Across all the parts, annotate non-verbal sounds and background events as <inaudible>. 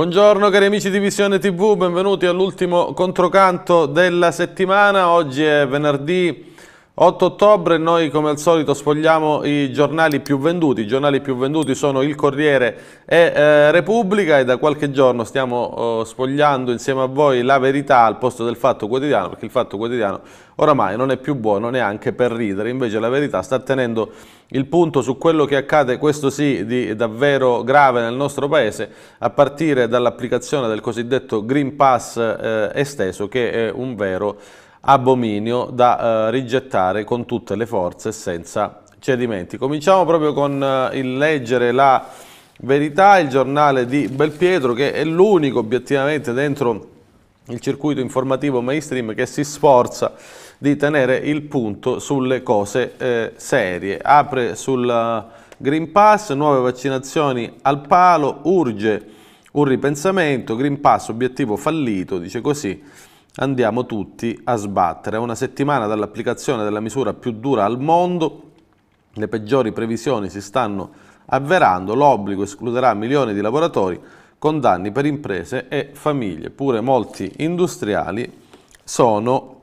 Buongiorno cari amici di Visione TV, benvenuti all'ultimo controcanto della settimana. Oggi è venerdì 8 ottobre noi come al solito sfogliamo i giornali più venduti, i giornali più venduti sono Il Corriere e eh, Repubblica e da qualche giorno stiamo eh, oh, sfogliando insieme a voi la verità al posto del Fatto Quotidiano perché il Fatto Quotidiano oramai non è più buono neanche per ridere, invece la verità sta tenendo il punto su quello che accade, questo sì, di davvero grave nel nostro paese, a partire dall'applicazione del cosiddetto Green Pass eh, esteso che è un vero abominio da eh, rigettare con tutte le forze senza cedimenti. Cominciamo proprio con eh, il leggere la verità, il giornale di Belpietro che è l'unico obiettivamente dentro il circuito informativo mainstream che si sforza di tenere il punto sulle cose eh, serie. Apre sul eh, Green Pass, nuove vaccinazioni al palo, urge un ripensamento, Green Pass obiettivo fallito, dice così andiamo tutti a sbattere. A una settimana dall'applicazione della misura più dura al mondo, le peggiori previsioni si stanno avverando, l'obbligo escluderà milioni di lavoratori con danni per imprese e famiglie, pure molti industriali sono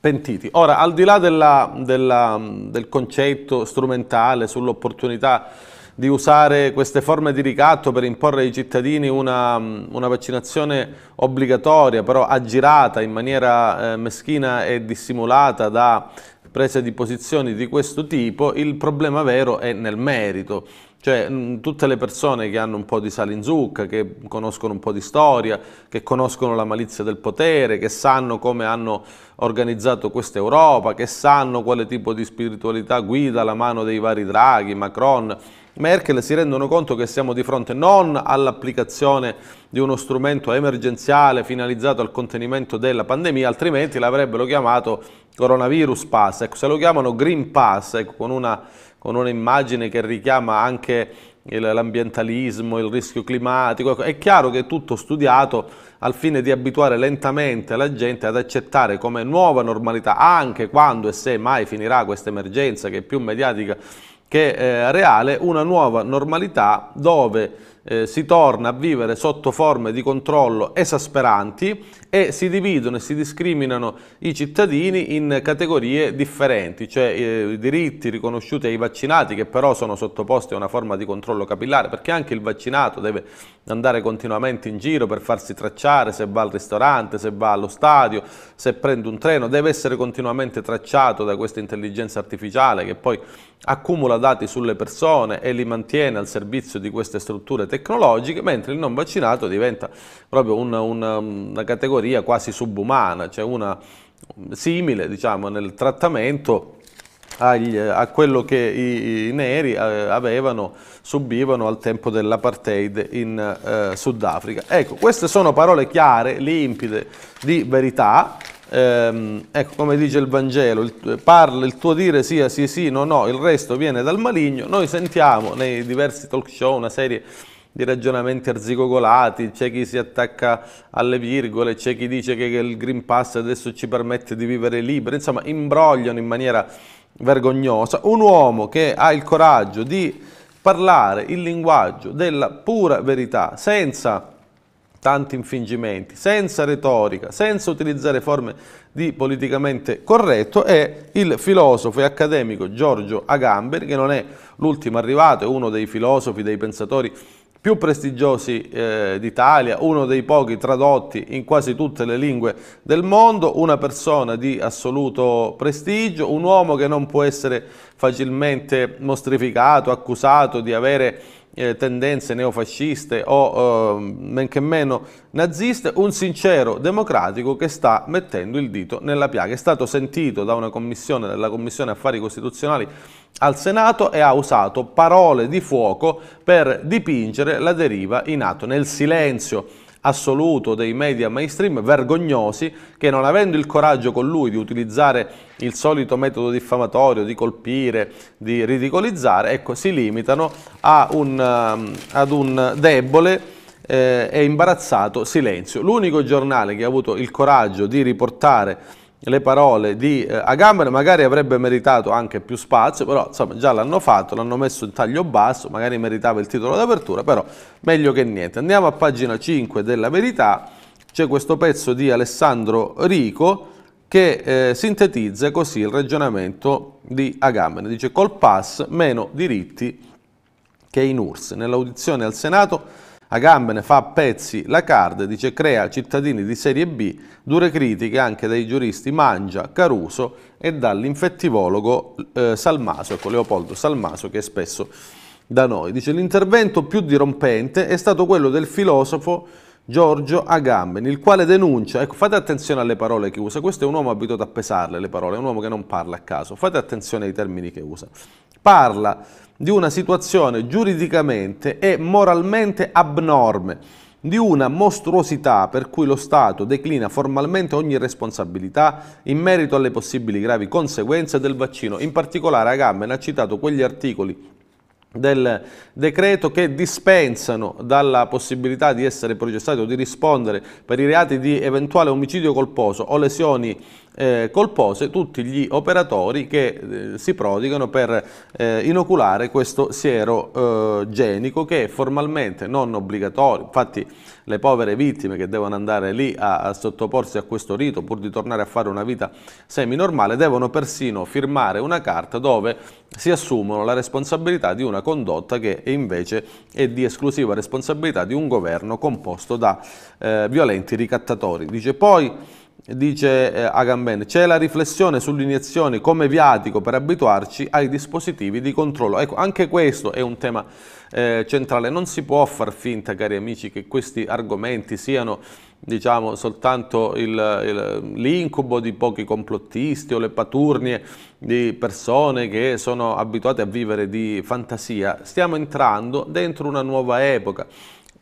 pentiti. Ora, al di là della, della, del concetto strumentale sull'opportunità di usare queste forme di ricatto per imporre ai cittadini una, una vaccinazione obbligatoria, però aggirata in maniera eh, meschina e dissimulata da prese di posizioni di questo tipo, il problema vero è nel merito. Cioè mm, tutte le persone che hanno un po' di sale in zucca, che conoscono un po' di storia, che conoscono la malizia del potere, che sanno come hanno organizzato questa Europa, che sanno quale tipo di spiritualità guida la mano dei vari Draghi, Macron, Merkel si rendono conto che siamo di fronte non all'applicazione di uno strumento emergenziale finalizzato al contenimento della pandemia, altrimenti l'avrebbero chiamato coronavirus pass. Ecco, se lo chiamano Green Pass, ecco, con una con un'immagine che richiama anche l'ambientalismo, il rischio climatico. È chiaro che è tutto studiato al fine di abituare lentamente la gente ad accettare come nuova normalità, anche quando e se mai finirà questa emergenza che è più mediatica che eh, reale, una nuova normalità dove eh, si torna a vivere sotto forme di controllo esasperanti e si dividono e si discriminano i cittadini in categorie differenti, cioè eh, i diritti riconosciuti ai vaccinati che però sono sottoposti a una forma di controllo capillare, perché anche il vaccinato deve andare continuamente in giro per farsi tracciare se va al ristorante, se va allo stadio, se prende un treno, deve essere continuamente tracciato da questa intelligenza artificiale che poi accumula dati sulle persone e li mantiene al servizio di queste strutture tecnologiche, mentre il non vaccinato diventa proprio una, una, una categoria quasi subumana, cioè una simile diciamo, nel trattamento agli, a quello che i, i, neri eh, avevano, subivano al tempo dell'apartheid in eh, Sudafrica. Ecco, queste sono parole chiare, limpide, di verità, Ehm, ecco, come dice il Vangelo, il, parla il tuo dire sia sì sì, no no, il resto viene dal maligno. Noi sentiamo nei diversi talk show una serie di ragionamenti arzigogolati, c'è chi si attacca alle virgole, c'è chi dice che il Green Pass adesso ci permette di vivere liberi, insomma imbrogliano in maniera vergognosa. Un uomo che ha il coraggio di parlare il linguaggio della pura verità senza tanti infingimenti, senza retorica, senza utilizzare forme di politicamente corretto, è il filosofo e accademico Giorgio Agamber, che non è l'ultimo arrivato, è uno dei filosofi, dei pensatori più prestigiosi eh, d'Italia, uno dei pochi tradotti in quasi tutte le lingue del mondo, una persona di assoluto prestigio, un uomo che non può essere facilmente mostrificato, accusato di avere eh, tendenze neofasciste o eh, men che meno naziste, un sincero democratico che sta mettendo il dito nella piaga. È stato sentito da una commissione, della Commissione Affari Costituzionali al Senato e ha usato parole di fuoco per dipingere la deriva in atto nel silenzio assoluto dei media mainstream, vergognosi, che non avendo il coraggio con lui di utilizzare il solito metodo diffamatorio, di colpire, di ridicolizzare, ecco, si limitano un, ehm, ad un debole eh, e imbarazzato silenzio. L'unico giornale che ha avuto il coraggio di riportare le parole di eh, Agamben, magari avrebbe meritato anche più spazio, però insomma, già l'hanno fatto, l'hanno messo in taglio basso, magari meritava il titolo d'apertura, però meglio che niente. Andiamo a pagina 5 della Verità, c'è questo pezzo di Alessandro Rico che eh, sintetizza così il ragionamento di Agamben. Dice col pass meno diritti che in URSS. Nell'audizione al Senato Agamben fa a pezzi la card, dice crea cittadini di serie B, dure critiche anche dai giuristi Mangia, Caruso e dall'infettivologo eh, Salmaso, ecco Leopoldo Salmaso che è spesso da noi. Dice l'intervento più dirompente è stato quello del filosofo Giorgio Agamben, il quale denuncia, ecco fate attenzione alle parole che usa, questo è un uomo abituato a pesarle le parole, è un uomo che non parla a caso, fate attenzione ai termini che usa. Parla di una situazione giuridicamente e moralmente abnorme, di una mostruosità per cui lo Stato declina formalmente ogni responsabilità in merito alle possibili gravi conseguenze del vaccino. In particolare Agamben ha citato quegli articoli del decreto che dispensano dalla possibilità di essere processati o di rispondere per i reati di eventuale omicidio colposo o lesioni eh, colpose tutti gli operatori che eh, si prodigano per eh, inoculare questo siero eh, genico che è formalmente non obbligatorio, infatti le povere vittime che devono andare lì a, a sottoporsi a questo rito pur di tornare a fare una vita semi-normale devono persino firmare una carta dove si assumono la responsabilità di una condotta che invece è di esclusiva responsabilità di un governo composto da eh, violenti ricattatori. Dice poi dice eh, Agamben, c'è la riflessione sull'iniezione come viatico per abituarci ai dispositivi di controllo. Ecco, anche questo è un tema eh, centrale, non si può far finta, cari amici, che questi argomenti siano diciamo, soltanto l'incubo di pochi complottisti o le paturnie di persone che sono abituate a vivere di fantasia. Stiamo entrando dentro una nuova epoca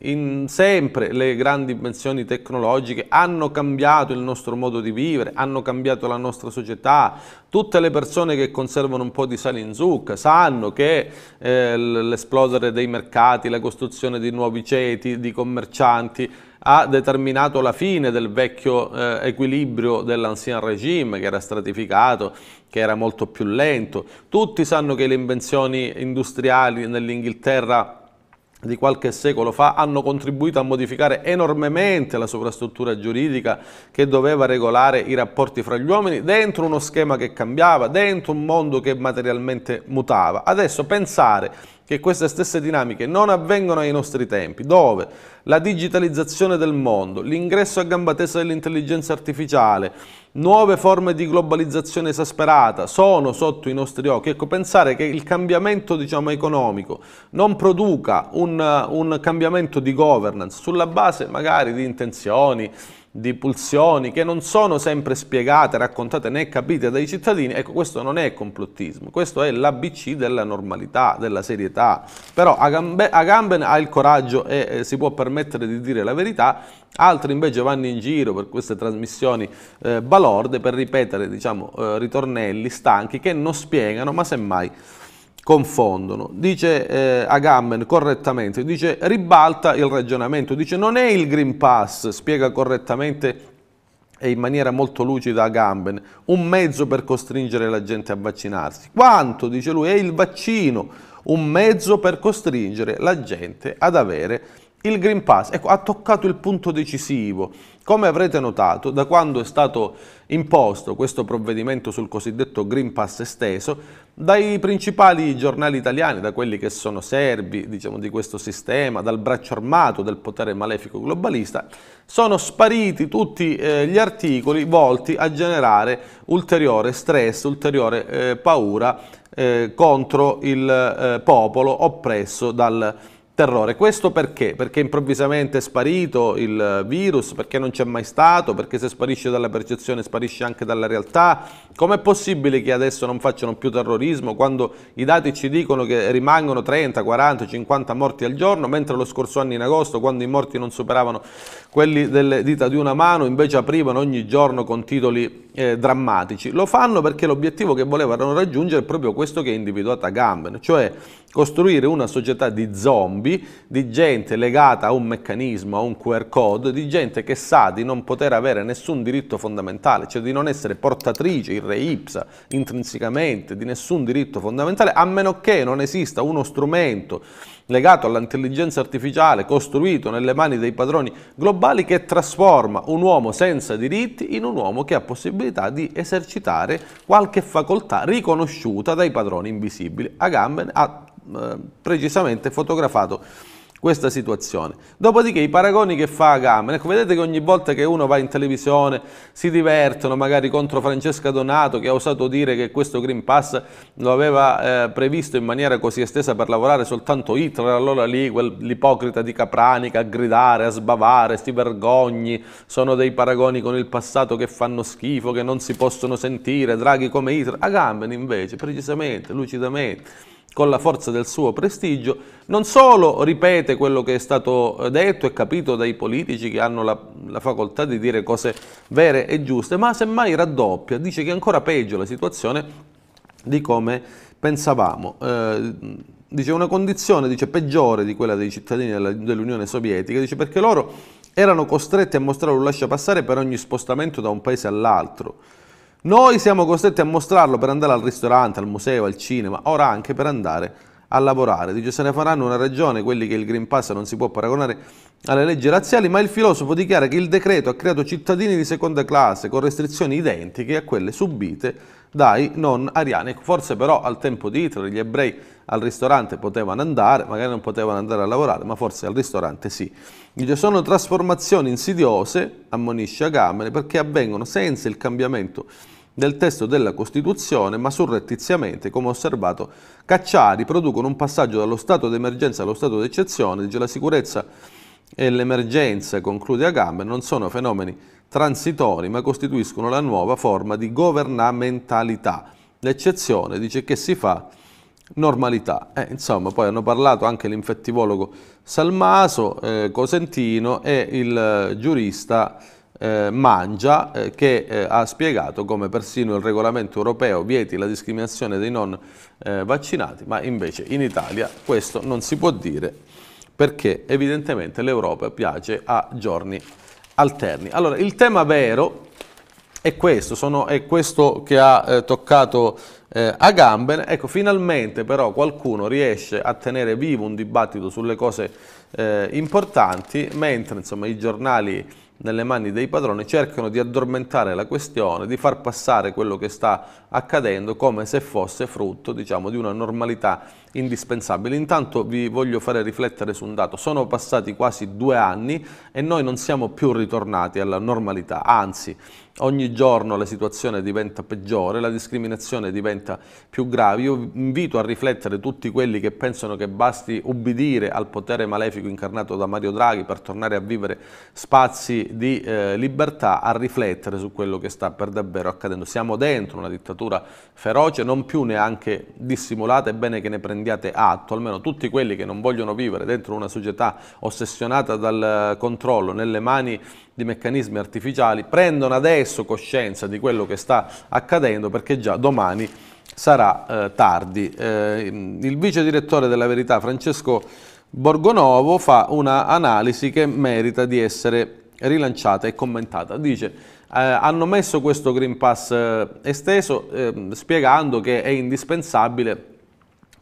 in sempre le grandi invenzioni tecnologiche hanno cambiato il nostro modo di vivere, hanno cambiato la nostra società. Tutte le persone che conservano un po' di sale in zucca sanno che eh, l'esplodere dei mercati, la costruzione di nuovi ceti, di commercianti, ha determinato la fine del vecchio eh, equilibrio dell'ancien regime che era stratificato, che era molto più lento. Tutti sanno che le invenzioni industriali nell'Inghilterra di qualche secolo fa hanno contribuito a modificare enormemente la sovrastruttura giuridica che doveva regolare i rapporti fra gli uomini dentro uno schema che cambiava, dentro un mondo che materialmente mutava. Adesso pensare che queste stesse dinamiche non avvengono ai nostri tempi, dove la digitalizzazione del mondo, l'ingresso a gamba tesa dell'intelligenza artificiale, nuove forme di globalizzazione esasperata sono sotto i nostri occhi. Ecco, pensare che il cambiamento diciamo, economico non produca un, un cambiamento di governance sulla base magari di intenzioni, di pulsioni che non sono sempre spiegate, raccontate né capite dai cittadini, ecco questo non è complottismo, questo è l'ABC della normalità, della serietà. Però Agamben ha il coraggio e si può permettere di dire la verità, altri invece vanno in giro per queste trasmissioni eh, balorde per ripetere diciamo, eh, ritornelli stanchi che non spiegano ma semmai confondono. Dice eh, Agamben correttamente, dice ribalta il ragionamento, dice non è il Green Pass, spiega correttamente e in maniera molto lucida Agamben, un mezzo per costringere la gente a vaccinarsi. Quanto, dice lui, è il vaccino, un mezzo per costringere la gente ad avere il Green Pass ecco, ha toccato il punto decisivo. Come avrete notato, da quando è stato imposto questo provvedimento sul cosiddetto Green Pass esteso, dai principali giornali italiani, da quelli che sono serbi diciamo, di questo sistema, dal braccio armato del potere malefico globalista, sono spariti tutti eh, gli articoli volti a generare ulteriore stress, ulteriore eh, paura eh, contro il eh, popolo oppresso dal terrore. Questo perché? Perché improvvisamente è sparito il virus, perché non c'è mai stato, perché se sparisce dalla percezione sparisce anche dalla realtà. Com'è possibile che adesso non facciano più terrorismo quando i dati ci dicono che rimangono 30, 40, 50 morti al giorno, mentre lo scorso anno in agosto, quando i morti non superavano quelli delle dita di una mano, invece aprivano ogni giorno con titoli eh, drammatici. Lo fanno perché l'obiettivo che volevano raggiungere è proprio questo che è individuato a Gamben, cioè costruire una società di zombie, di gente legata a un meccanismo, a un QR code, di gente che sa di non poter avere nessun diritto fondamentale, cioè di non essere portatrice in re ipsa intrinsecamente di nessun diritto fondamentale, a meno che non esista uno strumento legato all'intelligenza artificiale costruito nelle mani dei padroni globali che trasforma un uomo senza diritti in un uomo che ha possibilità di esercitare qualche facoltà riconosciuta dai padroni invisibili. Agamben ha eh, precisamente fotografato questa situazione. Dopodiché i paragoni che fa Agamben, ecco vedete che ogni volta che uno va in televisione si divertono magari contro Francesca Donato che ha osato dire che questo Green Pass lo aveva eh, previsto in maniera così estesa per lavorare soltanto Hitler, allora lì quell'ipocrita di Capranica a gridare, a sbavare, sti vergogni, sono dei paragoni con il passato che fanno schifo, che non si possono sentire, Draghi come Hitler, Agamben invece precisamente, lucidamente con la forza del suo prestigio, non solo ripete quello che è stato eh, detto e capito dai politici che hanno la, la, facoltà di dire cose vere e giuste, ma semmai raddoppia, dice che è ancora peggio la situazione di come pensavamo. Eh, dice una condizione dice, peggiore di quella dei cittadini dell'Unione Sovietica, dice perché loro erano costretti a mostrare un lasciapassare per ogni spostamento da un paese all'altro noi siamo costretti a mostrarlo per andare al ristorante, al museo, al cinema, ora anche per andare a lavorare. Dice se ne faranno una ragione quelli che il Green Pass non si può paragonare alle leggi razziali, ma il filosofo dichiara che il decreto ha creato cittadini di seconda classe con restrizioni identiche a quelle subite dai non ariani. Forse però al tempo di Hitler gli ebrei al ristorante potevano andare, magari non potevano andare a lavorare, ma forse al ristorante sì. Dice, sono trasformazioni insidiose, ammonisce Agamemnon, perché avvengono senza il cambiamento del testo della Costituzione, ma surrettiziamente, come osservato, Cacciari producono un passaggio dallo stato d'emergenza allo stato d'eccezione, dice la sicurezza e l'emergenza, conclude Agamben, non sono fenomeni transitori ma costituiscono la nuova forma di governamentalità. L'eccezione dice che si fa normalità. Eh, insomma, poi hanno parlato anche l'infettivologo Salmaso, eh, Cosentino e il eh, giurista eh, Mangia eh, che eh, ha spiegato come persino il regolamento europeo vieti la discriminazione dei non vaccinati, ma invece in Italia questo non si può dire perché evidentemente l'Europa piace a giorni alterni. Allora, il tema vero è questo, sono, è questo che ha eh, toccato eh, a Gamben. Ecco, finalmente però qualcuno riesce a tenere vivo un dibattito sulle cose eh, importanti, mentre insomma, i giornali nelle mani dei padroni cercano di addormentare la questione, di far passare quello che sta accadendo come se fosse frutto diciamo, di una normalità indispensabile. Intanto vi voglio fare riflettere su un dato, sono passati quasi due anni e noi non siamo più ritornati alla normalità, anzi ogni giorno la situazione diventa peggiore, la discriminazione diventa più grave. Io invito a riflettere tutti quelli che pensano che basti ubbidire al potere malefico incarnato da Mario Draghi per tornare a vivere spazi di eh, libertà a riflettere su quello che sta per davvero accadendo. Siamo dentro una dittatura feroce, non più neanche dissimulata, è bene che ne prendiate atto, almeno tutti quelli che non vogliono vivere dentro una società ossessionata dal eh, controllo nelle mani di meccanismi artificiali, prendono adesso coscienza di quello che sta accadendo perché già domani sarà eh, tardi. Eh, il vice direttore della Verità, Francesco Borgonovo, fa un'analisi che merita di essere rilanciata e commentata. Dice, eh, hanno messo questo Green Pass eh, esteso eh, spiegando che è indispensabile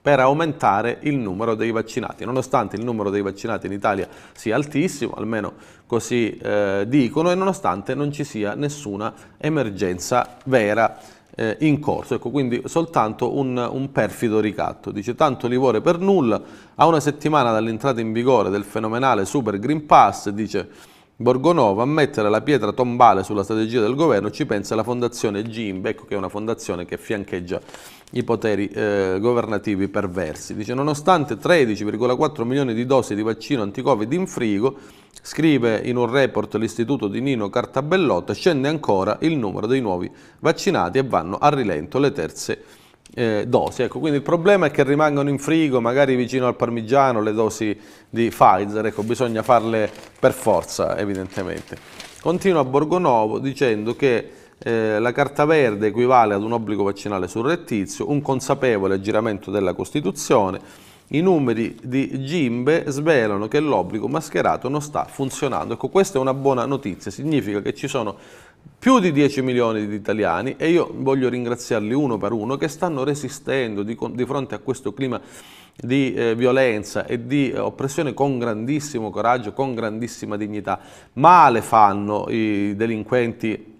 per aumentare il numero dei vaccinati. Nonostante il numero dei vaccinati in Italia sia altissimo, almeno così eh, dicono, e nonostante non ci sia nessuna emergenza vera eh, in corso. Ecco, quindi soltanto un, un, perfido ricatto. Dice tanto li vuole per nulla, a una settimana dall'entrata in vigore del fenomenale Super Green Pass, dice Borgonovo, a mettere la pietra tombale sulla strategia del governo ci pensa la fondazione Gimbe, ecco che è una fondazione che fiancheggia i poteri eh, governativi perversi. Dice, nonostante 13,4 milioni di dosi di vaccino anti-covid in frigo, scrive in un report l'istituto di Nino Cartabellotta, scende ancora il numero dei nuovi vaccinati e vanno a rilento le terze eh, dosi. Ecco, quindi il problema è che rimangono in frigo, magari vicino al parmigiano, le dosi di Pfizer, ecco, bisogna farle per forza evidentemente. Continua Borgonovo dicendo che eh, la carta verde equivale ad un obbligo vaccinale surrettizio, un consapevole aggiramento della Costituzione, i numeri di Gimbe svelano che l'obbligo mascherato non sta funzionando. Ecco, questa è una buona notizia, significa che ci sono più di 10 milioni di italiani e io voglio ringraziarli uno per uno che stanno resistendo di, di fronte a questo clima di eh, violenza e di eh, oppressione con grandissimo coraggio, con grandissima dignità. Male fanno i delinquenti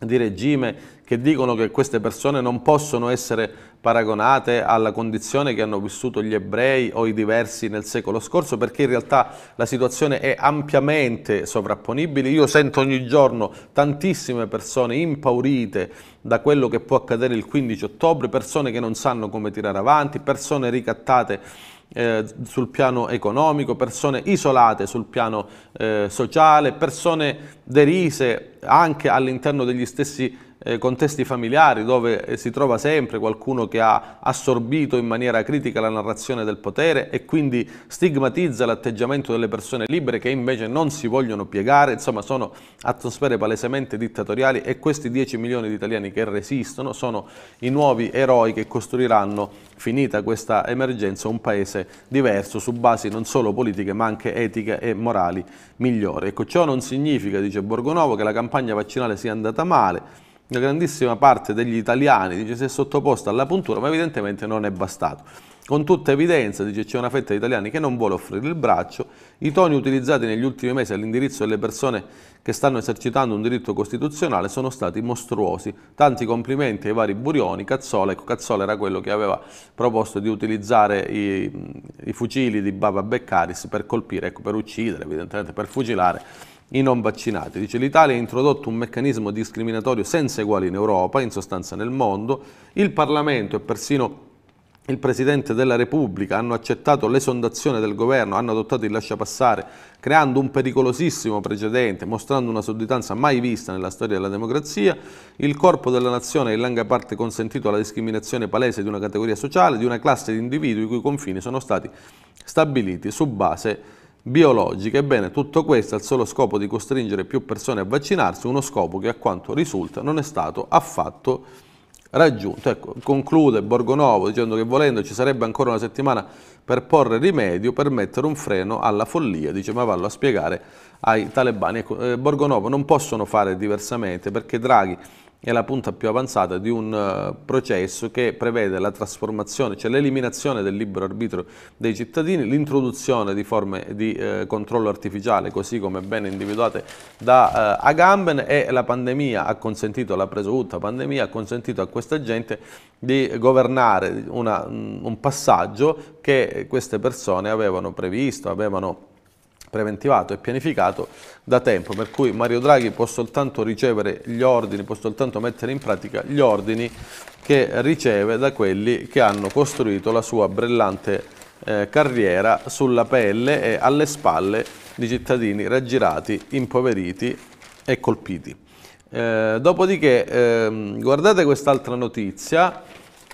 di regime che dicono che queste persone non possono essere paragonate alla condizione che hanno vissuto gli ebrei o i diversi nel secolo scorso, perché in realtà la situazione è ampiamente sovrapponibile. Io sento ogni giorno tantissime persone impaurite da quello che può accadere il 15 ottobre, persone che non sanno come tirare avanti, persone ricattate eh, sul piano economico, persone isolate sul piano eh, sociale, persone derise anche all'interno degli stessi eh, contesti familiari dove eh, si trova sempre qualcuno che ha assorbito in maniera critica la narrazione del potere e quindi stigmatizza l'atteggiamento delle persone libere che invece non si vogliono piegare, insomma sono atmosfere palesemente dittatoriali e questi 10 milioni di italiani che resistono sono i nuovi eroi che costruiranno, finita questa emergenza, un paese diverso su basi non solo politiche ma anche etiche e morali migliori. Ecco, ciò non significa, dice Borgonovo, che la campagna vaccinale sia andata male, la grandissima parte degli italiani dice, si è sottoposta alla puntura, ma evidentemente non è bastato. Con tutta evidenza, dice, c'è una fetta di italiani che non vuole offrire il braccio, i toni utilizzati negli ultimi mesi all'indirizzo delle persone che stanno esercitando un diritto costituzionale sono stati mostruosi. Tanti complimenti ai vari Burioni, Cazzola, ecco, Cazzola era quello che aveva proposto di utilizzare i, i fucili di Baba Beccaris per colpire, ecco, per uccidere, evidentemente per fucilare i non vaccinati. Dice l'Italia ha introdotto un meccanismo discriminatorio senza eguali in Europa, in sostanza nel mondo, il Parlamento e persino il Presidente della Repubblica hanno accettato l'esondazione del governo, hanno adottato il lasciapassare, creando un pericolosissimo precedente, mostrando una sudditanza mai vista nella storia della democrazia. Il corpo della nazione è in larga parte consentito alla discriminazione palese di una categoria sociale, di una classe di individui i cui confini sono stati stabiliti su base biologiche. Ebbene, tutto questo al solo scopo di costringere più persone a vaccinarsi, uno scopo che a quanto risulta non è stato affatto raggiunto. Ecco, conclude Borgonovo dicendo che volendo ci sarebbe ancora una settimana per porre rimedio, per mettere un freno alla follia, dice ma vallo a spiegare ai talebani. Ecco, eh, Borgonovo non possono fare diversamente perché Draghi è la punta più avanzata di un eh, processo che prevede la trasformazione, cioè l'eliminazione del libero arbitro dei cittadini, l'introduzione di forme di eh, controllo artificiale, così come ben individuate da eh, Agamben e la pandemia ha consentito, la presunta pandemia ha consentito a questa gente di governare una, un passaggio che queste persone avevano previsto, avevano preventivato e pianificato da tempo, per cui Mario Draghi può soltanto ricevere gli ordini, può soltanto mettere in pratica gli ordini che riceve da quelli che hanno costruito la sua brillante eh, carriera sulla pelle e alle spalle di cittadini raggirati, impoveriti e colpiti. Eh, dopodiché, ehm, guardate quest'altra notizia,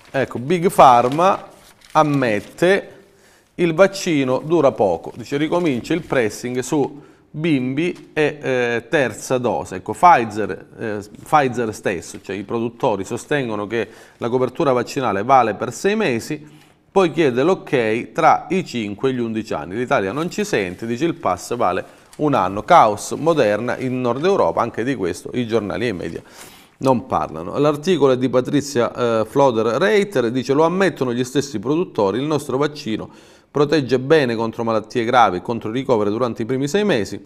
ecco, Big Pharma ammette il vaccino dura poco, dice ricomincia il pressing su bimbi e eh, terza dose. Ecco, Pfizer, eh, Pfizer, stesso, cioè i produttori sostengono che la copertura vaccinale vale per sei mesi, poi chiede l'ok tra i 5 e gli 11 anni. L'Italia non ci sente, dice il pass vale un anno. Caos moderna in Nord Europa, anche di questo i giornali e i media non parlano. L'articolo è di Patrizia eh, Floder-Reiter, dice lo ammettono gli stessi produttori, il nostro vaccino protegge bene contro malattie gravi e contro ricovero durante i primi sei mesi,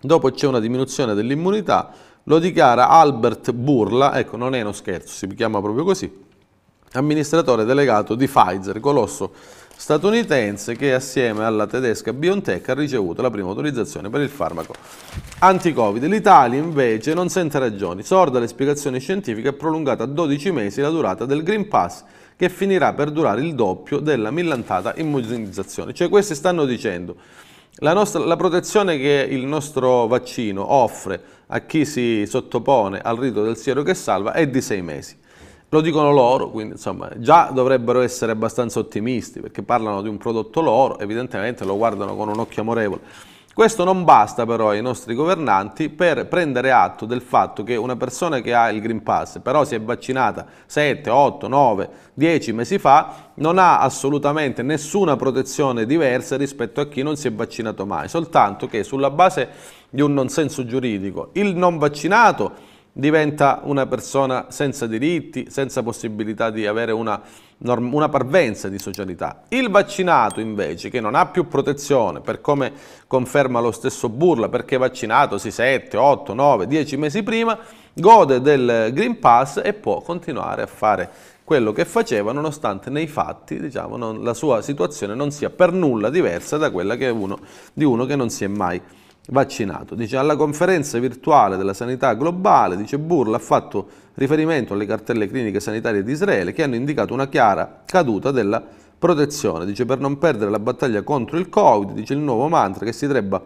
dopo c'è una diminuzione dell'immunità, lo dichiara Albert Burla, ecco non è uno scherzo, si chiama proprio così, amministratore delegato di Pfizer, colosso statunitense che assieme alla tedesca BioNTech ha ricevuto la prima autorizzazione per il farmaco anti-Covid. L'Italia invece non sente ragioni, sorda le spiegazioni scientifiche ha prolungato a 12 mesi la durata del Green Pass che finirà per durare il doppio della millantata immunizzazione. Cioè questi stanno dicendo la, nostra, la protezione che il nostro vaccino offre a chi si sottopone al rito del siero che salva è di sei mesi. Lo dicono loro, quindi insomma già dovrebbero essere abbastanza ottimisti perché parlano di un prodotto loro, evidentemente lo guardano con un occhio amorevole. Questo non basta però ai nostri governanti per prendere atto del fatto che una persona che ha il Green Pass però si è vaccinata 7, 8, 9, 10 mesi fa non ha assolutamente nessuna protezione diversa rispetto a chi non si è vaccinato mai, soltanto che sulla base di un non senso giuridico il non vaccinato diventa una persona senza diritti, senza possibilità di avere una, una, parvenza di socialità. Il vaccinato invece, che non ha più protezione, per come conferma lo stesso Burla, perché vaccinato si 7, 8, 9, 10 mesi prima, gode del Green Pass e può continuare a fare quello che faceva nonostante nei fatti diciamo, non, la sua situazione non sia per nulla diversa da quella uno, di uno che non si è mai vaccinato vaccinato. Dice alla conferenza virtuale della sanità globale, dice Burla ha fatto riferimento alle cartelle cliniche sanitarie di Israele che hanno indicato una chiara caduta della protezione, dice per non perdere la battaglia contro il Covid, dice il nuovo mantra che si debba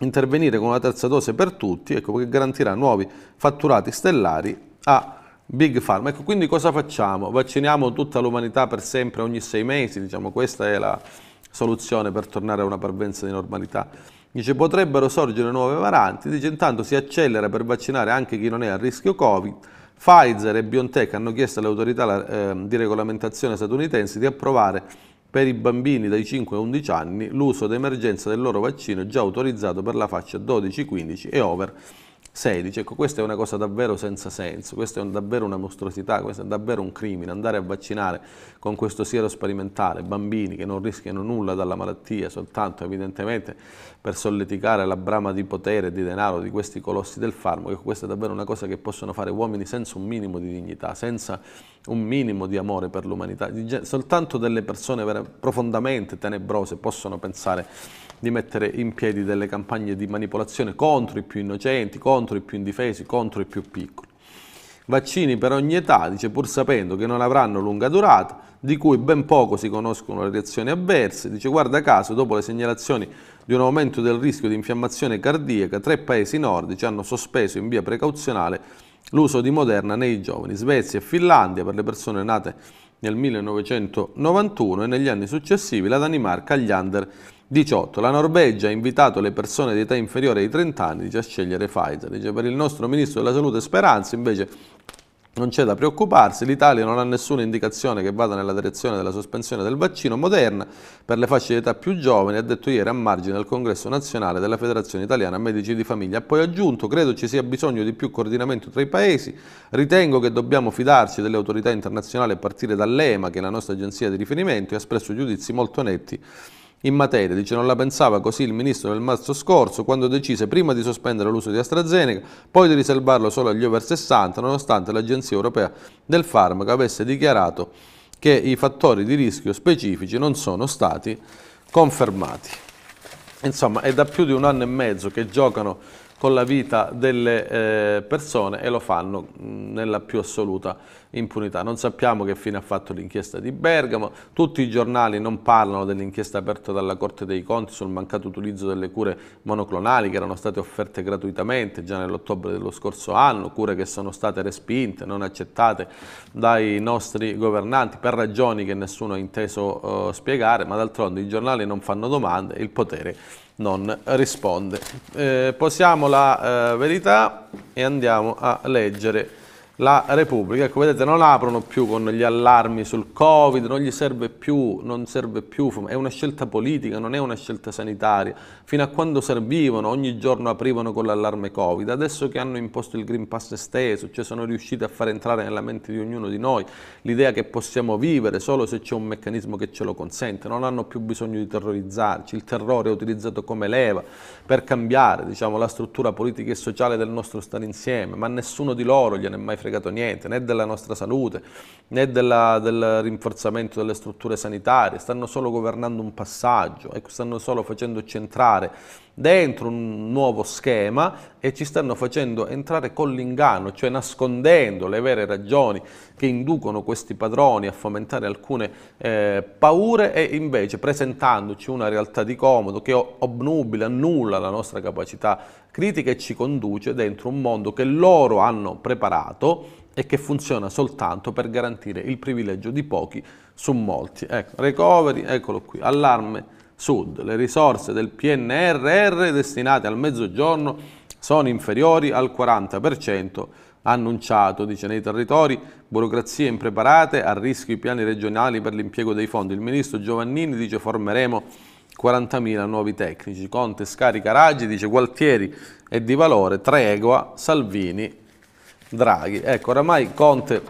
intervenire con una terza dose per tutti, ecco, che garantirà nuovi fatturati stellari a Big Pharma. Ecco, quindi cosa facciamo? Vacciniamo tutta l'umanità per sempre ogni sei mesi, diciamo, questa è la soluzione per tornare a una parvenza di normalità. Dice potrebbero sorgere nuove varianti, dice intanto si accelera per vaccinare anche chi non è a rischio Covid. Pfizer e BioNTech hanno chiesto alle autorità eh, di regolamentazione statunitensi di approvare per i bambini dai 5 ai 11 anni l'uso d'emergenza del loro vaccino già autorizzato per la fascia 12-15 e over 16, ecco questa è una cosa davvero senza senso, questa è un, davvero una mostruosità, questo è davvero un crimine, andare a vaccinare con questo siero sperimentale bambini che non rischiano nulla dalla malattia, soltanto evidentemente per solleticare la brama di potere e di denaro di questi colossi del farmaco, ecco, questa è davvero una cosa che possono fare uomini senza un minimo di dignità, senza un minimo di amore per l'umanità, soltanto delle persone profondamente tenebrose possono pensare di mettere in piedi delle campagne di manipolazione contro i più innocenti, contro i più indifesi, contro i più piccoli. Vaccini per ogni età, dice, pur sapendo che non avranno lunga durata, di cui ben poco si conoscono le reazioni avverse. Dice, guarda caso, dopo le segnalazioni di un aumento del rischio di infiammazione cardiaca, tre paesi nordici hanno sospeso in via precauzionale l'uso di Moderna nei giovani, Svezia e Finlandia per le persone nate nel 1991 e negli anni successivi la Danimarca agli under 18. La Norvegia ha invitato le persone di età inferiore ai 30 anni a scegliere Pfizer. Dice, per il nostro ministro della salute Speranza invece non c'è da preoccuparsi, l'Italia non ha nessuna indicazione che vada nella direzione della sospensione del vaccino Moderna per le fasce di età più giovani, ha detto ieri a margine del congresso nazionale della Federazione Italiana Medici di Famiglia. Ha poi aggiunto, credo ci sia bisogno di più coordinamento tra i paesi, ritengo che dobbiamo fidarci delle autorità internazionali a partire dall'EMA, che è la nostra agenzia di riferimento, e ha espresso giudizi molto netti in materia. Dice non la pensava così il ministro nel marzo scorso quando decise prima di sospendere l'uso di AstraZeneca, poi di riservarlo solo agli over 60, nonostante l'Agenzia Europea del Farmaco avesse dichiarato che i fattori di rischio specifici non sono stati confermati. Insomma, è da più di un anno e mezzo che giocano con la vita delle eh, persone e lo fanno nella più assoluta impunità. Non sappiamo che fine ha fatto l'inchiesta di Bergamo, tutti i giornali non parlano dell'inchiesta aperta dalla Corte dei Conti sul mancato utilizzo delle cure monoclonali che erano state offerte gratuitamente già nell'ottobre dello scorso anno, cure che sono state respinte, non accettate dai nostri governanti per ragioni che nessuno ha inteso eh, spiegare, ma d'altronde i giornali non fanno domande il potere non risponde. Eh, posiamo la eh, verità e andiamo a leggere la Repubblica. Ecco, vedete, non aprono più con gli allarmi sul Covid, non gli serve più, non serve più, è una scelta politica, non è una scelta sanitaria. Fino a quando servivano, ogni giorno aprivano con l'allarme Covid. Adesso che hanno imposto il Green Pass esteso, cioè sono riusciti a far entrare nella mente di ognuno di noi l'idea che possiamo vivere solo se c'è un meccanismo che ce lo consente, non hanno più bisogno di terrorizzarci, il terrore è utilizzato come leva per cambiare diciamo, la struttura politica e sociale del nostro stare insieme, ma nessuno di loro gliene è mai fregato fregato niente, né della nostra salute, né della, del rinforzamento delle strutture sanitarie, stanno solo governando un passaggio, ecco, stanno solo facendo centrare dentro un nuovo schema e ci stanno facendo entrare con l'inganno, cioè nascondendo le vere ragioni che inducono questi padroni a fomentare alcune eh, paure e invece presentandoci una realtà di comodo che obnubila, annulla la nostra capacità critica e ci conduce dentro un mondo che loro hanno preparato e che funziona soltanto per garantire il privilegio di pochi su molti. Ecco, recovery, eccolo qui, allarme Sud. Le risorse del PNRR destinate al Mezzogiorno sono inferiori al 40% annunciato, dice nei territori, burocrazie impreparate, a rischio i piani regionali per l'impiego dei fondi. Il ministro Giovannini dice formeremo 40.000 nuovi tecnici, Conte scarica Raggi, dice Gualtieri è di valore, Tregua, Salvini, Draghi. Ecco, oramai Conte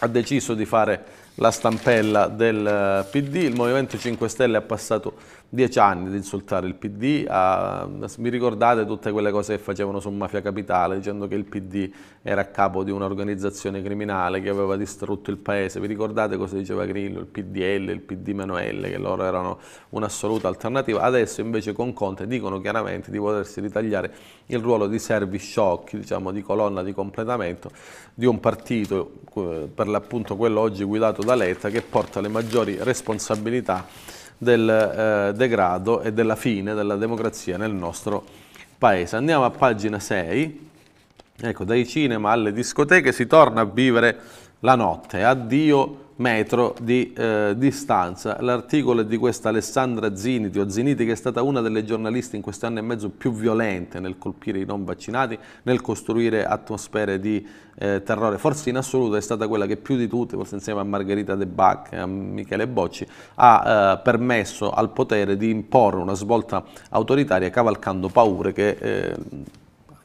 ha deciso di fare la stampella del eh, PD, il Movimento 5 Stelle ha passato dieci anni di insultare il PD, a, mi ricordate tutte quelle cose che facevano su Mafia Capitale dicendo che il PD era a capo di un'organizzazione criminale che aveva distrutto il paese, vi ricordate cosa diceva Grillo, il PDL, il PD-L, che loro erano un'assoluta alternativa, adesso invece con Conte dicono chiaramente di potersi ritagliare il ruolo di servi sciocchi, diciamo di colonna di completamento di un partito, eh, per l'appunto quello oggi guidato da Letta, che porta le maggiori responsabilità del eh, degrado e della fine della democrazia nel nostro paese. Andiamo a pagina 6. Ecco, dai cinema alle discoteche si torna a vivere la notte. Addio metro di eh, distanza. L'articolo è di questa Alessandra Ziniti o Ziniti che è stata una delle giornaliste in questo anno e mezzo più violente nel colpire i non vaccinati, nel costruire atmosfere di eh, terrore. Forse in assoluto è stata quella che più di tutte, forse insieme a Margherita De Bac e a Michele Bocci, ha eh, permesso al potere di imporre una svolta autoritaria cavalcando paure che eh,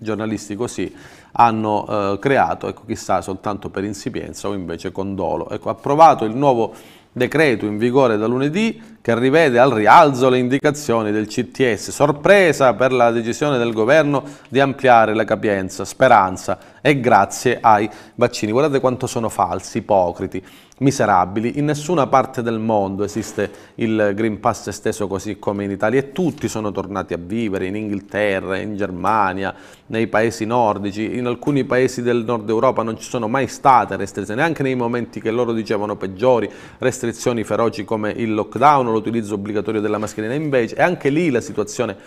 giornalisti così hanno eh, creato, ecco, chissà soltanto per insipienza o invece con dolo. Ecco, approvato il nuovo decreto in vigore da lunedì che rivede al rialzo le indicazioni del CTS, sorpresa per la decisione del governo di ampliare la capienza, speranza e grazie ai vaccini. Guardate quanto sono falsi, ipocriti, miserabili. In nessuna parte del mondo esiste il Green Pass esteso così come in Italia e tutti sono tornati a vivere in Inghilterra, in Germania, nei paesi nordici, in alcuni paesi del nord Europa non ci sono mai state restrizioni, neanche nei momenti che loro dicevano peggiori, restrizioni feroci come il lockdown l'utilizzo obbligatorio della mascherina. Invece, e anche lì la situazione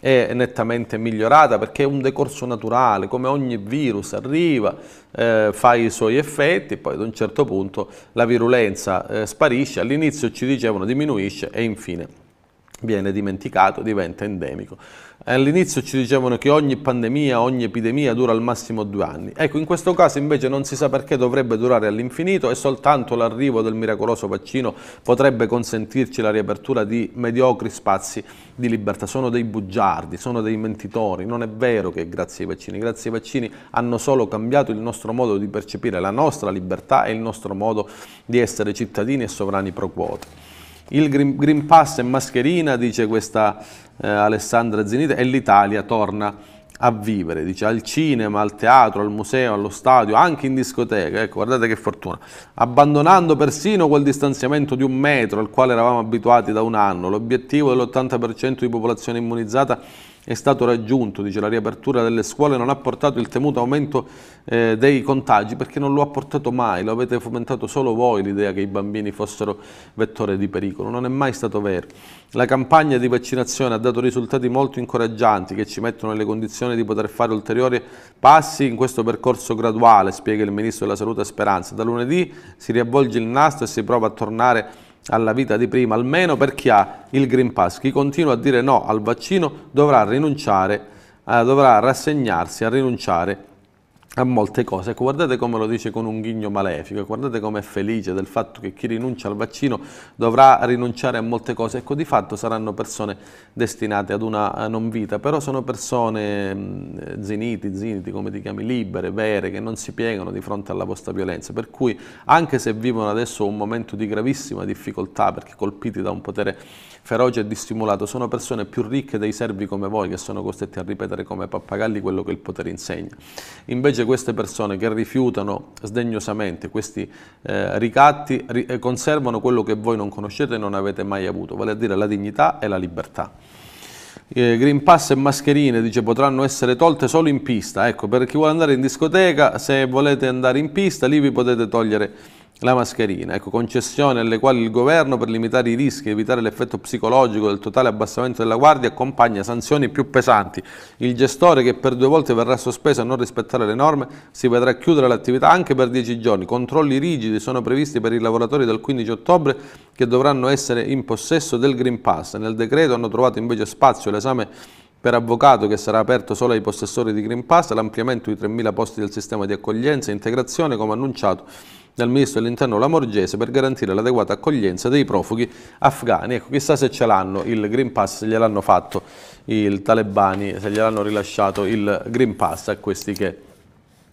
è nettamente migliorata perché è un decorso naturale, come ogni virus arriva, eh, fa i suoi effetti, poi ad un certo punto la virulenza eh, sparisce, all'inizio ci dicevano diminuisce e infine viene dimenticato, diventa endemico. Eh, all'inizio ci dicevano che ogni pandemia, ogni epidemia dura al massimo due anni. Ecco, in questo caso invece non si sa perché dovrebbe durare all'infinito e soltanto l'arrivo del miracoloso vaccino potrebbe consentirci la riapertura di mediocri spazi di libertà. Sono dei bugiardi, sono dei mentitori. Non è vero che grazie ai vaccini, grazie ai vaccini hanno solo cambiato il nostro modo di percepire la nostra libertà e il nostro modo di essere cittadini e sovrani pro quota. Il Green, green Pass e mascherina, dice questa eh, Alessandra Zinita, e l'Italia torna a vivere, dice al cinema, al teatro, al museo, allo stadio, anche in discoteca, ecco guardate che fortuna, abbandonando persino quel distanziamento di un metro al quale eravamo abituati da un anno, l'obiettivo dell'80% di popolazione immunizzata è stato raggiunto, dice la riapertura delle scuole non ha portato il temuto aumento eh, dei contagi perché non lo ha portato mai, lo avete fomentato solo voi l'idea che i bambini fossero vettore di pericolo, non è mai stato vero. La campagna di vaccinazione ha dato risultati molto incoraggianti che ci mettono nelle condizioni di poter fare ulteriori passi in questo percorso graduale, spiega il Ministro della Salute Speranza. Da lunedì si riavvolge il nastro e si prova a tornare a alla vita di prima, almeno per chi ha il Green Pass. Chi continua a dire no al vaccino dovrà rinunciare, eh, dovrà rassegnarsi a rinunciare a molte cose. Ecco, guardate come lo dice con un ghigno malefico, guardate come è felice del fatto che chi rinuncia al vaccino dovrà rinunciare a molte cose. Ecco, di fatto saranno persone destinate ad una eh, non vita, però sono persone mm, eh, ziniti, ziniti, come ti chiami, libere, vere, che non si piegano di fronte alla vostra violenza. Per cui, anche se vivono adesso un momento di gravissima difficoltà, perché colpiti da un potere feroce e dissimulato, sono persone più ricche dei servi come voi, che sono costretti a ripetere come pappagalli quello che il potere insegna. Invece queste persone che rifiutano sdegnosamente questi eh, ricatti ri eh, conservano quello che voi non conoscete e non avete mai avuto, vale a dire la dignità e la libertà. Eh, green pass e mascherine dice, potranno essere tolte solo in pista, ecco per chi vuole andare in discoteca, se volete andare in pista lì vi potete togliere la mascherina, ecco, concessioni alle quali il governo per limitare i rischi e evitare l'effetto psicologico del totale abbassamento della guardia accompagna sanzioni più pesanti. Il gestore che per due volte verrà sospeso a non rispettare le norme si vedrà chiudere l'attività anche per dieci giorni. Controlli rigidi sono previsti per i lavoratori dal 15 ottobre che dovranno essere in possesso del Green Pass. Nel decreto hanno trovato invece spazio l'esame per avvocato che sarà aperto solo ai possessori di Green Pass, l'ampliamento di 3.000 posti del sistema di accoglienza e integrazione come annunciato dal ministro dell'interno Lamorgese per garantire l'adeguata accoglienza dei profughi afghani. Ecco, chissà se ce l'hanno il Green Pass, se gliel'hanno fatto i talebani, se gliel'hanno rilasciato il Green Pass a questi che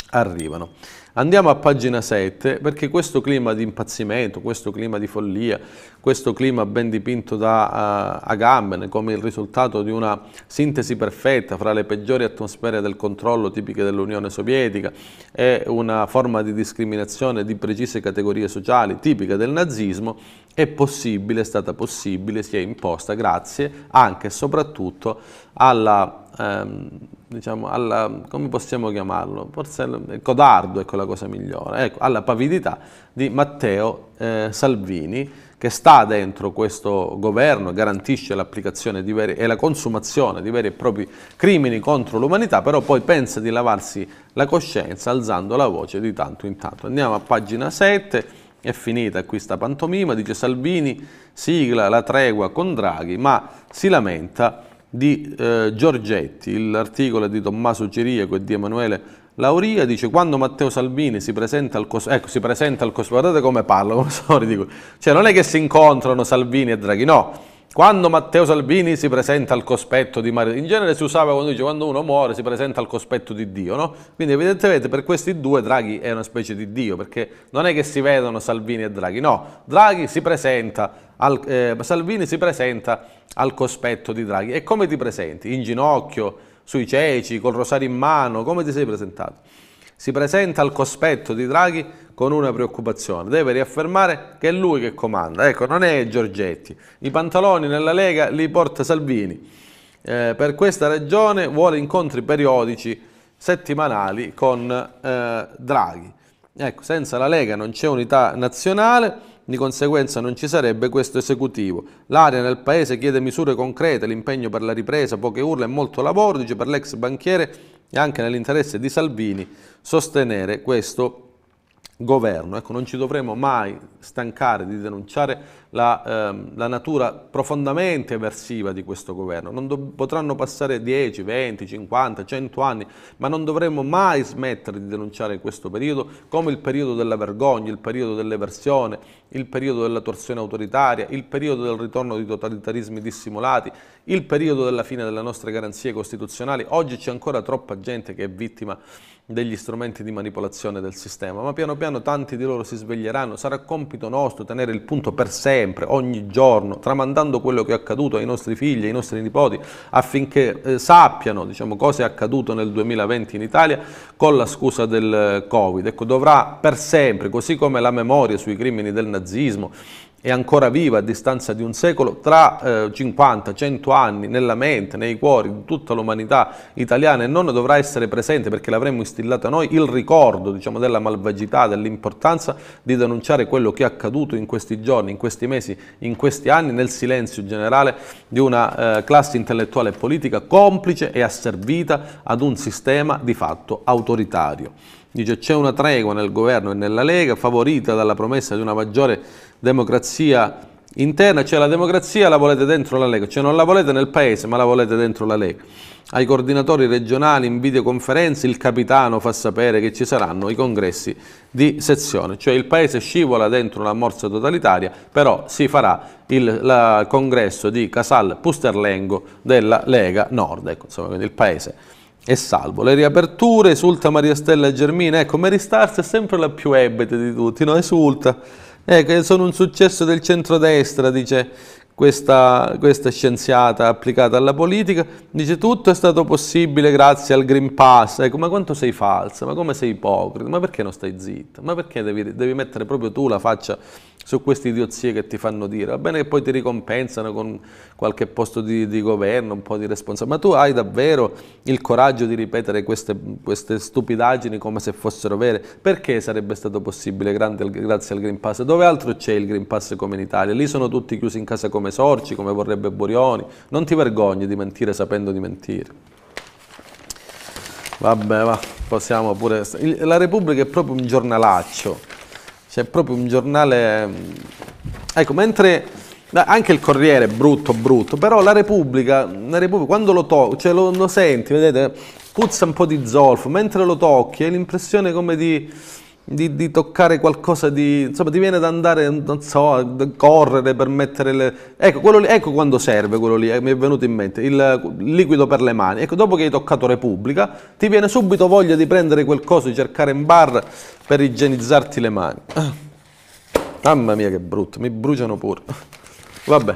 arrivano. Andiamo a pagina 7 perché questo clima di impazzimento, questo clima di follia, questo clima ben dipinto da uh, Agamben come il risultato di una sintesi perfetta fra le peggiori atmosfere del controllo tipiche dell'Unione Sovietica e una forma di discriminazione di precise categorie sociali tipiche del nazismo, è possibile, è stata possibile, si è imposta grazie anche e soprattutto alla ehm, diciamo, alla, come possiamo chiamarlo? Forse codardo è ecco, quella cosa migliore, ecco, alla pavidità di Matteo eh, Salvini che sta dentro questo governo, garantisce l'applicazione e la consumazione di veri e propri crimini contro l'umanità, però poi pensa di lavarsi la coscienza alzando la voce di tanto in tanto. Andiamo a pagina 7 è finita qui sta pantomima, dice Salvini sigla la tregua con Draghi, ma si lamenta di eh, Giorgetti, l'articolo di Tommaso Ciriaco e di Emanuele Lauria, dice quando Matteo Salvini si presenta al Cosmopoli, ecco si presenta al Cosmopoli, guardate come parla, come <laughs> sorry, dico. cioè non è che si incontrano Salvini e Draghi, no, quando Matteo Salvini si presenta al cospetto di Mario, in genere si usava quando dice quando uno muore si presenta al cospetto di Dio, no? Quindi evidentemente per questi due Draghi è una specie di Dio, perché non è che si vedono Salvini e Draghi, no, Draghi si presenta al, eh, Salvini si presenta al cospetto di Draghi. E come ti presenti? In ginocchio, sui ceci, col rosario in mano, come ti sei presentato? si presenta al cospetto di Draghi con una preoccupazione. Deve riaffermare che è lui che comanda. Ecco, non è Giorgetti. I pantaloni nella Lega li porta Salvini. Eh, per questa ragione vuole incontri periodici settimanali con eh, Draghi. Ecco, senza la Lega non c'è unità nazionale, di conseguenza non ci sarebbe questo esecutivo. L'area nel paese chiede misure concrete, l'impegno per la ripresa, poche urla e molto lavoro, dice per l'ex banchiere e anche nell'interesse di Salvini sostenere questo governo. Ecco, non ci dovremo mai stancare di denunciare la, ehm, la natura profondamente eversiva di questo governo. Do, potranno passare 10, 20, 50, 100 anni, ma non dovremo mai smettere di denunciare questo periodo come il periodo della vergogna, il periodo dell'eversione, il periodo della torsione autoritaria, il periodo del ritorno di totalitarismi dissimulati, il periodo della fine delle nostre garanzie costituzionali. Oggi c'è ancora troppa gente che è vittima di degli strumenti di manipolazione del sistema, ma piano piano tanti di loro si sveglieranno, sarà compito nostro tenere il punto per sempre, ogni giorno, tramandando quello che è accaduto ai nostri figli, ai nostri nipoti, affinché eh, sappiano diciamo, cosa è accaduto nel 2020 in Italia con la scusa del eh, Covid. Ecco, dovrà per sempre, così come la memoria sui crimini del nazismo, è ancora viva a distanza di un secolo, tra eh, 50-100 anni nella mente, nei cuori di tutta l'umanità italiana e non dovrà essere presente perché l'avremmo instillato noi il ricordo diciamo, della malvagità, dell'importanza di denunciare quello che è accaduto in questi giorni, in questi mesi, in questi anni nel silenzio generale di una eh, classe intellettuale e politica complice e asservita ad un sistema di fatto autoritario. Dice c'è una tregua nel governo e nella Lega favorita dalla promessa di una maggiore democrazia interna, cioè la democrazia la volete dentro la Lega, cioè non la volete nel paese ma la volete dentro la Lega. Ai coordinatori regionali in videoconferenze il capitano fa sapere che ci saranno i congressi di sezione, cioè il paese scivola dentro una morsa totalitaria, però si farà il la, congresso di Casal Pusterlengo della Lega Nord, ecco, insomma, quindi il paese è salvo. Le riaperture, esulta Maria Stella Germina, ecco, Mary Stars è sempre la più ebete di tutti, no? Esulta eh, sono un successo del centrodestra, dice questa, questa, scienziata applicata alla politica, dice tutto è stato possibile grazie al Green Pass, ecco ma quanto sei falsa, ma come sei ipocrita, ma perché non stai zitta, ma perché devi, devi mettere proprio tu la faccia su queste idiozie che ti fanno dire, va bene che poi ti ricompensano con qualche posto di, di governo, un po' di responsabilità, ma tu hai davvero il coraggio di ripetere queste, queste stupidaggini come se fossero vere, perché sarebbe stato possibile grazie al Green Pass? Dove altro c'è il Green Pass come in Italia? Lì sono tutti chiusi in casa come come Sorci, come vorrebbe Borioni. Non ti vergogni di mentire sapendo di mentire. Vabbè, va, possiamo pure... La Repubblica è proprio un giornalaccio, c'è proprio un giornale... Mm, ecco, mentre... Anche il Corriere è brutto, brutto, però la Repubblica, la Repubblica quando lo, to- cioè lo, lo senti, vedete, puzza un po' di zolfo, mentre lo tocchi hai l'impressione come di di, di, toccare qualcosa di... insomma ti viene da andare, non so, a correre per mettere le... Ecco, lì, ecco quando serve quello lì, eh, mi è venuto in mente, il liquido per le mani. Ecco, dopo che hai toccato Repubblica, ti viene subito voglia di prendere qualcosa, di cercare in bar per igienizzarti le mani. <coughs> Mamma mia che brutto, mi bruciano pure. <coughs> Vabbè,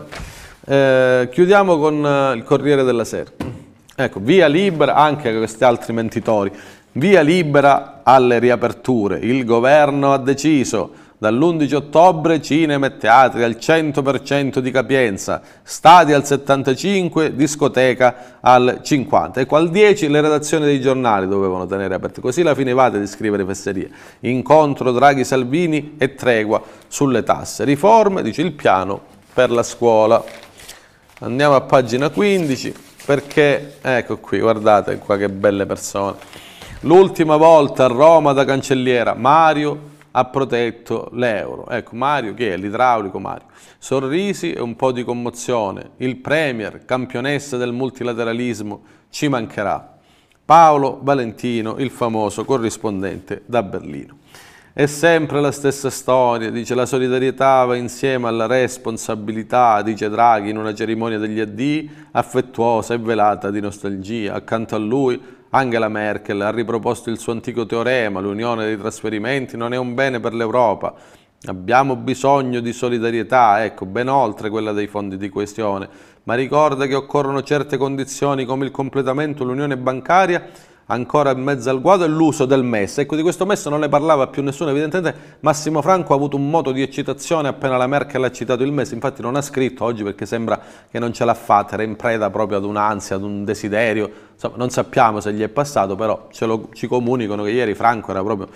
eh, chiudiamo con eh, il Corriere della Sera. Ecco, via libera, anche questi altri mentitori, via libera alle riaperture. Il governo ha deciso dall'11 ottobre cinema e teatri al 100% di capienza, stadi al 75%, discoteca al 50%. Ecco, al 10% le redazioni dei giornali dovevano tenere aperte, così la finivate di scrivere fesserie. Incontro Draghi-Salvini e tregua sulle tasse. Riforme, dice il piano per la scuola. Andiamo a pagina 15 perché, ecco qui, guardate qua che belle persone L'ultima volta a Roma da cancelliera, Mario ha protetto l'euro. Ecco, Mario che è? L'idraulico Mario. Sorrisi e un po' di commozione. Il Premier, campionessa del multilateralismo, ci mancherà. Paolo Valentino, il famoso corrispondente da Berlino. È sempre la stessa storia, dice la solidarietà va insieme alla responsabilità, dice Draghi in una cerimonia degli addii affettuosa e velata di nostalgia. Accanto a lui Angela Merkel ha riproposto il suo antico teorema, l'unione dei trasferimenti non è un bene per l'Europa. Abbiamo bisogno di solidarietà, ecco, ben oltre quella dei fondi di questione, ma ricorda che occorrono certe condizioni come il completamento dell'unione bancaria ancora in mezzo al guado è l'uso del MES. Ecco, di questo MES non ne parlava più nessuno, evidentemente Massimo Franco ha avuto un moto di eccitazione appena la Merkel ha citato il MES, infatti non ha scritto oggi perché sembra che non ce l'ha fatta, era in preda proprio ad un'ansia, ad un desiderio, Insomma, non sappiamo se gli è passato, però ce lo, ci comunicano che ieri Franco era proprio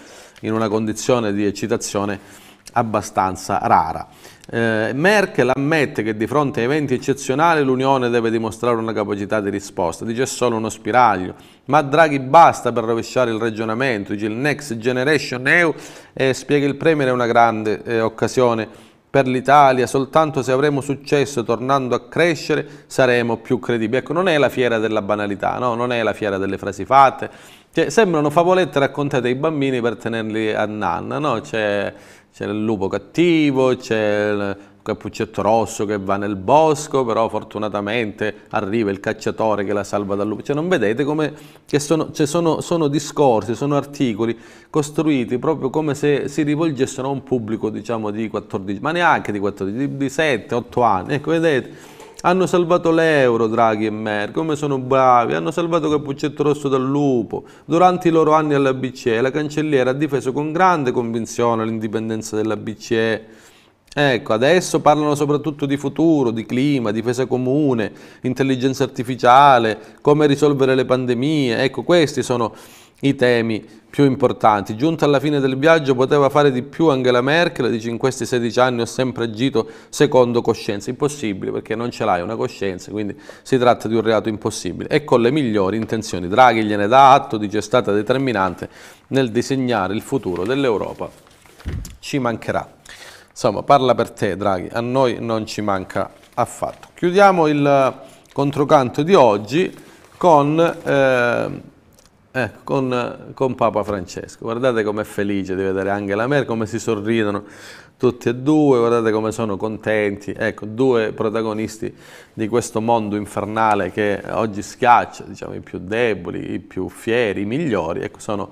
in una condizione di eccitazione abbastanza rara. Eh, Merkel ammette che di fronte a eventi eccezionali l'Unione deve dimostrare una capacità di risposta, dice solo uno spiraglio, ma Draghi basta per rovesciare il ragionamento, dice il Next Generation EU eh, spiega il Premier è una grande eh, occasione per l'Italia, soltanto se avremo successo tornando a crescere saremo più credibili. Ecco, non è la fiera della banalità, no? non è la fiera delle frasi fatte, cioè, sembrano favolette raccontate ai bambini per tenerli a nanna, no? cioè, c'è il lupo cattivo, c'è il cappuccetto rosso che va nel bosco, però fortunatamente arriva il cacciatore che la salva dal lupo. Cioè non vedete come sono, cioè sono, sono, discorsi, sono articoli costruiti proprio come se si rivolgessero a un pubblico diciamo di 14, ma neanche di 14, di, di 7, 8 anni. Ecco, vedete, hanno salvato l'euro Draghi e Mer, come sono bravi, hanno salvato Capuccetto Rosso dal lupo. Durante i loro anni alla BCE la cancelliera ha difeso con grande convinzione l'indipendenza della BCE. Ecco, adesso parlano soprattutto di futuro, di clima, difesa comune, intelligenza artificiale, come risolvere le pandemie. Ecco, questi sono i temi più importanti. Giunta alla fine del viaggio poteva fare di più Angela Merkel, dice in questi 16 anni ho sempre agito secondo coscienza. Impossibile perché non ce l'hai una coscienza, quindi si tratta di un reato impossibile. E con le migliori intenzioni. Draghi gliene dà atto, dice è stata determinante nel disegnare il futuro dell'Europa. Ci mancherà. Insomma, parla per te Draghi, a noi non ci manca affatto. Chiudiamo il controcanto di oggi con... Eh, eh, con, con, Papa Francesco. Guardate com'è felice di vedere Angela Merkel, come si sorridono tutti e due, guardate come sono contenti. Ecco, due protagonisti di questo mondo infernale che oggi schiaccia, diciamo, i più deboli, i più fieri, i migliori. Ecco, sono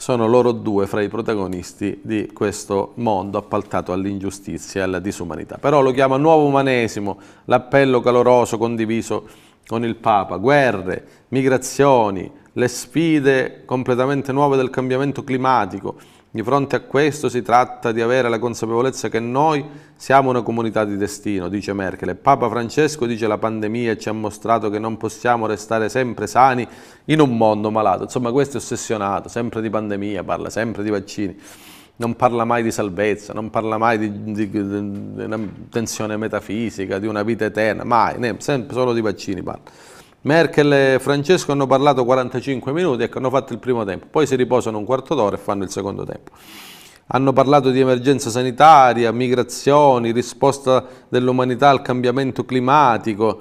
sono loro due fra i protagonisti di questo mondo appaltato all'ingiustizia e alla disumanità. Però lo chiama nuovo umanesimo, l'appello caloroso condiviso con il Papa, guerre, migrazioni, le sfide completamente nuove del cambiamento climatico. Di fronte a questo si tratta di avere la consapevolezza che noi siamo una comunità di destino, dice Merkel. Papa Francesco dice che la pandemia ci ha mostrato che non possiamo restare sempre sani in un mondo malato. Insomma, questo è ossessionato, sempre di pandemia, parla sempre di vaccini non parla mai di salvezza, non parla mai di, di, di, di, una tensione metafisica, di una vita eterna, mai, sempre solo di vaccini parla. Merkel e Francesco hanno parlato 45 minuti, ecco, hanno fatto il primo tempo, poi si riposano un quarto d'ora e fanno il secondo tempo. Hanno parlato di emergenza sanitaria, migrazioni, risposta dell'umanità al cambiamento climatico.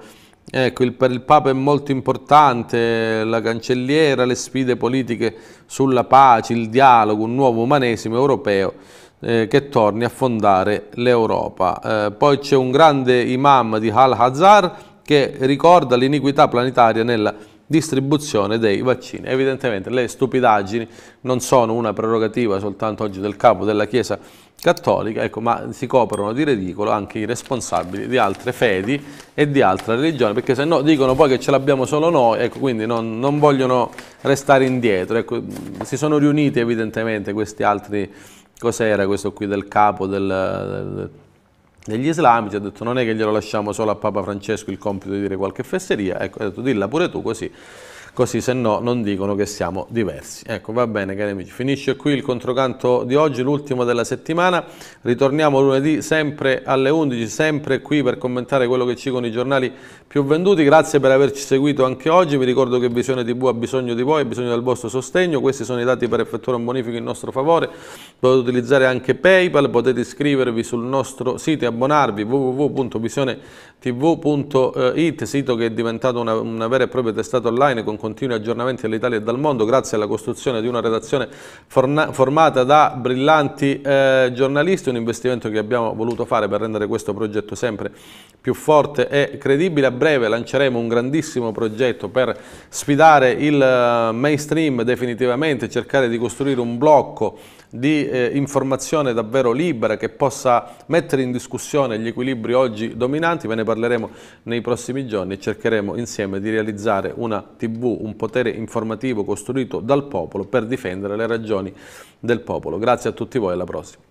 Ecco, il, per il Papa è molto importante la cancelliera, le sfide politiche sulla pace, il dialogo, un nuovo umanesimo europeo eh, che torni a fondare l'Europa. Eh, poi c'è un grande imam di Al-Hazar, che ricorda l'iniquità planetaria nella distribuzione dei vaccini. Evidentemente le stupidaggini non sono una prerogativa soltanto oggi del capo della Chiesa cattolica, ecco, ma si coprono di ridicolo anche i responsabili di altre fedi e di altre religioni, perché se no dicono poi che ce l'abbiamo solo noi, ecco, quindi non, non, vogliono restare indietro. Ecco, si sono riuniti evidentemente questi altri, cos'era questo qui del capo del, del degli islamici, ha detto non è che glielo lasciamo solo a Papa Francesco il compito di dire qualche fesseria, ecco, ha detto dilla pure tu così così se no non dicono che siamo diversi. Ecco, va bene cari amici, finisce qui il controcanto di oggi, l'ultimo della settimana, ritorniamo lunedì sempre alle 11, sempre qui per commentare quello che ci dicono i giornali più venduti, grazie per averci seguito anche oggi, vi ricordo che Visione TV ha bisogno di voi, ha bisogno del vostro sostegno, questi sono i dati per effettuare un bonifico in nostro favore, potete utilizzare anche Paypal, potete iscrivervi sul nostro sito e abbonarvi www.visionetv.it, sito che è diventato una, una vera e propria testata online con continui aggiornamenti dall'Italia e dal mondo grazie alla costruzione di una redazione formata da brillanti eh, giornalisti, un investimento che abbiamo voluto fare per rendere questo progetto sempre più forte e credibile. A breve lanceremo un grandissimo progetto per sfidare il eh, mainstream definitivamente, cercare di costruire un blocco di eh, informazione davvero libera che possa mettere in discussione gli equilibri oggi dominanti, ve ne parleremo nei prossimi giorni e cercheremo insieme di realizzare una TV, un potere informativo costruito dal popolo per difendere le ragioni del popolo. Grazie a tutti voi, alla prossima.